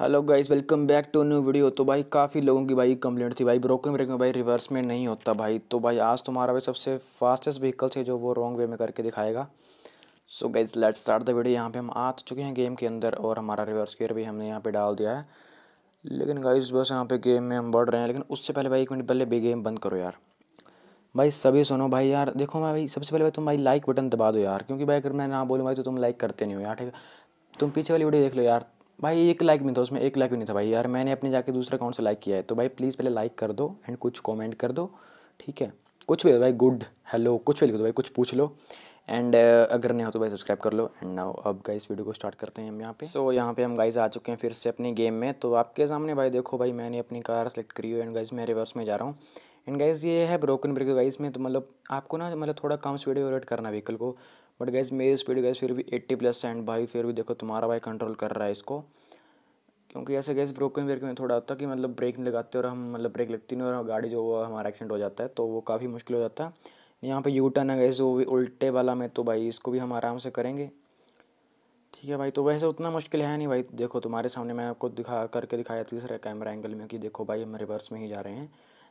hello guys welcome back to new video तो भाई काफ़ी लोगों की भाई कंप्लेंट थी भाई ब्रोकन ब्रेक में भाई रिवर्स में नहीं होता भाई तो भाई आज तुम्हारा भाई सबसे फास्टेस्ट व्हीकल से जो वो रॉन्ग वे में करके दिखाएगा so guys let's start the video यहाँ पे हम आ चुके हैं गेम के अंदर और हमारा रिवर्स गेयर भी हमने यहाँ पर डाल दिया है लेकिन गाइज बस यहाँ पर गेम में हम बढ़ रहे हैं लेकिन उससे पहले भाई एक मिनट पहले भी गेम बंद करो यार भाई सभी सुनो भाई यार देखो भाई सबसे पहले भाई तुम भाई लाइक बटन दबा दो यार क्योंकि भाई अगर मैं ना बोलूँ भाई तो तुम लाइक करते नहीं हो यार ठीक है तुम पीछे वाली वीडियो देख लो यार भाई एक लाइक नहीं था उसमें एक लाइक भी नहीं था भाई यार मैंने अपने जाके दूसरे अकाउंट से लाइक किया है तो भाई प्लीज़ पहले लाइक कर दो एंड कुछ कमेंट कर दो ठीक है कुछ भी भाई गुड हेलो कुछ भी लिख दो भाई कुछ पूछ लो एंड uh, अगर नहीं हो तो भाई सब्सक्राइब कर लो एंड नाउ अब गाइस वीडियो को स्टार्ट करते हैं हम यहाँ पे सो so, यहाँ पे हम गाइस आ चुके हैं फिर से अपनी गेम में तो आपके सामने भाई देखो भाई मैंने अपनी कार सेलेक्ट करी हुई एंड गाइस मैं रिवर्स में जा रहा हूँ एंड गाइस ये है ब्रोकन ब्रिक गाइस में तो मतलब आपको ना मतलब थोड़ा कम स्पीड में करना व्हीकल को बट गैस मेरी स्पीड गैस फिर भी एट्टी प्लस एंड भाई फिर भी देखो तुम्हारा भाई कंट्रोल कर रहा है इसको क्योंकि ऐसे गैस ब्रोकन ब्रेक में थोड़ा होता कि मतलब ब्रेक नहीं लगाते और हम मतलब ब्रेक लगती नहीं और गाड़ी जो वो हमारा एक्सीडेंट हो जाता है तो वो काफ़ी मुश्किल हो जाता है यहाँ पे यू टर्न है गैस वो भी उल्टे वाला में तो भाई इसको भी हम आराम से करेंगे ठीक है भाई तो वैसे उतना मुश्किल है नहीं भाई देखो तुम्हारे सामने मैं आपको दिखा करके दिखाया तीसरे कैमरा एंगल में कि देखो भाई हम रिवर्स में ही जा रहे हैं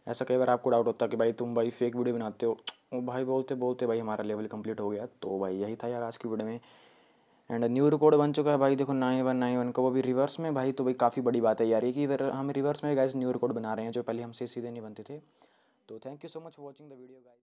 ऐसा कई बार आपको डाउट होता है कि भाई तुम भाई फेक वीडियो बनाते हो वो भाई बोलते बोलते भाई हमारा लेवल कंप्लीट हो गया तो भाई यही था यार आज की वीडियो में एंड न्यू रिकॉर्ड बन चुका है भाई देखो नाइन वन नाइन वन का वो भी रिवर्स में भाई तो भाई काफ़ी बड़ी बात है यार ये कि हम रिवर्स में गाइज न्यू रिकॉर्ड बना रहे हैं जो पहले हमसे सीधे नहीं बनते थे तो thank you so much watching the video guys